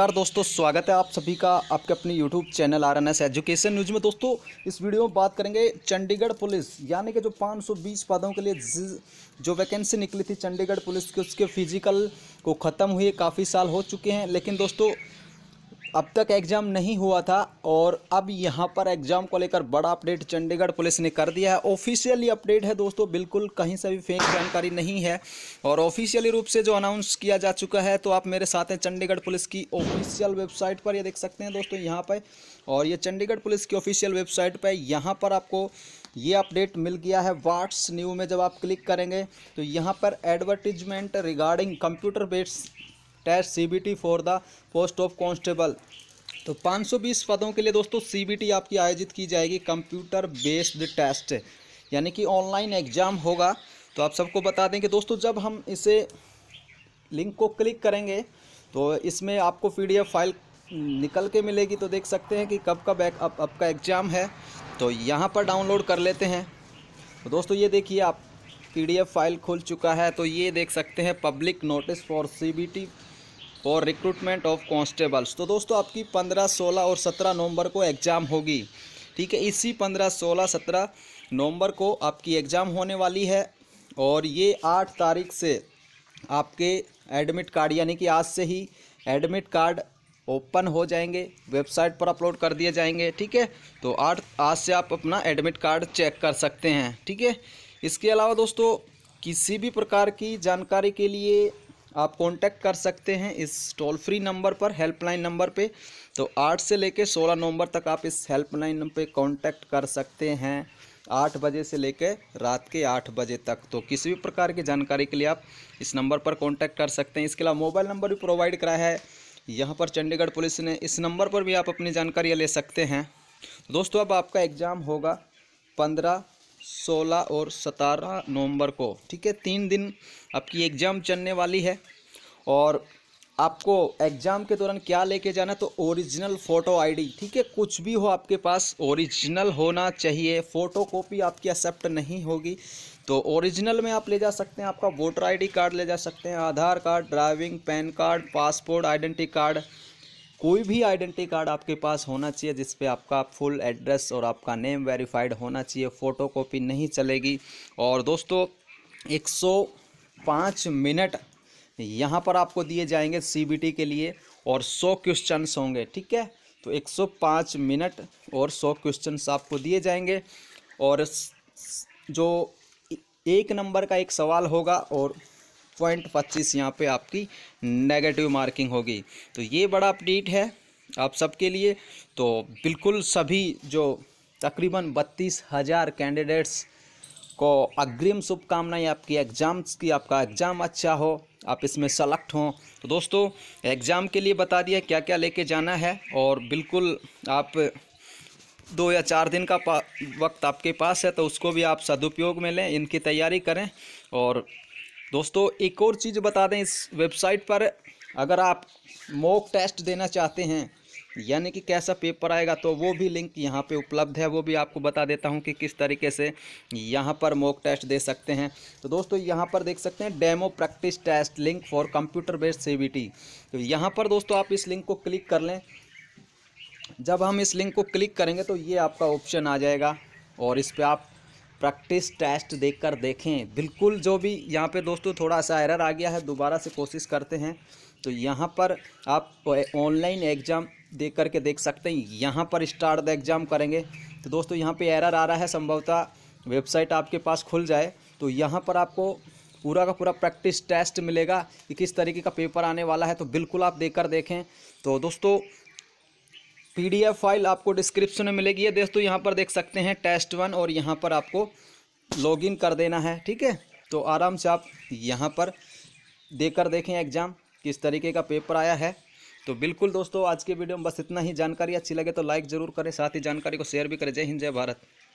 नमस्कार दोस्तों स्वागत है आप सभी का आपके अपने YouTube channel R Education News में दोस्तों इस वीडियो में बात करेंगे चंडीगढ़ पुलिस यानी कि जो 520 पदों के लिए जो वैकेंसी निकली थी चंडीगढ़ पुलिस के उसके फिजिकल को ख़त्म हुए काफ़ी साल हो चुके हैं लेकिन दोस्तों अब तक एग्ज़ाम नहीं हुआ था और अब यहाँ पर एग्ज़ाम को लेकर बड़ा अपडेट चंडीगढ़ पुलिस ने कर दिया है ऑफिशियली अपडेट है दोस्तों बिल्कुल कहीं से भी फेक जानकारी नहीं है और ऑफिशियली रूप से जो अनाउंस किया जा चुका है तो आप मेरे साथ हैं चंडीगढ़ पुलिस की ऑफिशियल वेबसाइट पर ये देख सकते हैं दोस्तों यहाँ पर और ये चंडीगढ़ पुलिस की ऑफिशियल वेबसाइट पर यहाँ पर आपको ये अपडेट मिल गया है वाट्स न्यू में जब आप क्लिक करेंगे तो यहाँ पर advertisement regarding computer based B CBT for the post of constable तो 520 पदों के लिए दोस्तों सीबीटी आपकी आयोजित की जाएगी कंप्यूटर बेस्ड टेस्ट यानी कि ऑनलाइन एग्जाम होगा तो आप सबको बता दें कि दोस्तों जब हम इसे लिंक को क्लिक करेंगे तो इसमें आपको एफ फाइल निकल के मिलेगी तो देख सकते हैं कि कब का बैक अप आपका एग्ज़ाम है तो यहाँ पर डाउनलोड कर लेते हैं तो दोस्तों ये देखिए आप पीडीएफ फाइल खुल चुका है तो ये देख सकते हैं पब्लिक नोटिस फॉर सीबीटी और रिक्रूटमेंट ऑफ कॉन्स्टेबल्स तो दोस्तों आपकी पंद्रह सोलह और सत्रह नवंबर को एग्ज़ाम होगी ठीक है इसी पंद्रह सोलह सत्रह नवंबर को आपकी एग्ज़ाम होने वाली है और ये आठ तारीख से आपके एडमिट कार्ड यानी कि आज से ही एडमिट कार्ड ओपन हो जाएंगे वेबसाइट पर अपलोड कर दिए जाएंगे ठीक है तो आठ आज से आप अपना एडमिट कार्ड चेक कर सकते हैं ठीक है इसके अलावा दोस्तों किसी भी प्रकार की जानकारी के लिए आप कांटेक्ट कर सकते हैं इस टोल फ्री नंबर पर हेल्पलाइन नंबर पे तो आठ से लेके सोलह नवंबर तक आप इस हेल्पलाइन पे कांटेक्ट कर सकते हैं आठ बजे से लेके रात के आठ बजे तक तो किसी भी प्रकार की जानकारी के लिए आप इस नंबर पर कांटेक्ट कर सकते हैं इसके अलावा मोबाइल नंबर भी प्रोवाइड कराया है यहाँ पर चंडीगढ़ पुलिस ने इस नंबर पर भी आप अपनी जानकारियाँ ले सकते हैं दोस्तों अब आपका एग्ज़ाम होगा पंद्रह सोलह और सतारह नवंबर को ठीक है तीन दिन आपकी एग्ज़ाम चलने वाली है और आपको एग्ज़ाम के दौरान क्या लेके जाना तो ओरिजिनल फ़ोटो आईडी ठीक है कुछ भी हो आपके पास ओरिजिनल होना चाहिए फ़ोटो कॉपी आपकी एक्सेप्ट नहीं होगी तो ओरिजिनल में आप ले जा सकते हैं आपका वोटर आईडी कार्ड ले जा सकते हैं Aadhaar card driving PAN card passport identity card कोई भी आइडेंटिटी कार्ड आपके पास होना चाहिए जिस पे आपका फुल एड्रेस और आपका नेम वेरीफाइड होना चाहिए फ़ोटो कॉपी नहीं चलेगी और दोस्तों 105 मिनट यहाँ पर आपको दिए जाएंगे सीबीटी के लिए और 100 क्वेश्चंस होंगे ठीक है तो 105 मिनट और 100 क्वेश्चंस आपको दिए जाएंगे और जो एक नंबर का एक सवाल होगा और पॉइंट पच्चीस यहाँ पर आपकी नेगेटिव मार्किंग होगी तो ये बड़ा अपडेट है आप सबके लिए तो बिल्कुल सभी जो तकरीबन बत्तीस हज़ार कैंडिडेट्स को अग्रिम शुभकामनाएँ आपकी एग्ज़ाम्स की आपका एग्ज़ाम अच्छा हो आप इसमें सेलेक्ट हों तो दोस्तों एग्ज़ाम के लिए बता दिया क्या क्या लेके जाना है और बिल्कुल आप दो या चार दिन का वक्त आपके पास है तो उसको भी आप सदुपयोग में लें इनकी तैयारी करें और दोस्तों एक और चीज़ बता दें इस वेबसाइट पर अगर आप मॉक टेस्ट देना चाहते हैं यानी कि कैसा पेपर आएगा तो वो भी लिंक यहाँ पे उपलब्ध है वो भी आपको बता देता हूँ कि किस तरीके से यहाँ पर मॉक टेस्ट दे सकते हैं तो दोस्तों यहाँ पर देख सकते हैं demo practice test link for computer based CBT तो यहाँ पर दोस्तों आप इस लिंक को क्लिक कर लें जब हम इस लिंक को क्लिक करेंगे तो ये आपका ऑप्शन आ जाएगा और इस पर आप प्रैक्टिस टेस्ट देखकर देखें बिल्कुल जो भी यहाँ पे दोस्तों थोड़ा सा एरर आ गया है दोबारा से कोशिश करते हैं तो यहाँ पर आप ऑनलाइन एग्ज़ाम देख करके देख सकते हैं यहाँ पर स्टार्ट द एग्ज़ाम करेंगे तो दोस्तों यहाँ पे एरर आ रहा है संभवतः वेबसाइट आपके पास खुल जाए तो यहाँ पर आपको पूरा का पूरा प्रैक्टिस टेस्ट मिलेगा कि किस तरीके का पेपर आने वाला है तो बिल्कुल आप देख कर देखें तो दोस्तों पीडीएफ फाइल आपको डिस्क्रिप्शन में मिलेगी है दोस्तों यहाँ पर देख सकते हैं टेस्ट वन और यहाँ पर आपको लॉगिन कर देना है ठीक है तो आराम से आप यहाँ पर देकर देखें एग्ज़ाम किस तरीके का पेपर आया है तो बिल्कुल दोस्तों आज के वीडियो में बस इतना ही जानकारी अच्छी लगे तो लाइक ज़रूर करें साथ ही जानकारी को शेयर भी करें जय हिंद जय भारत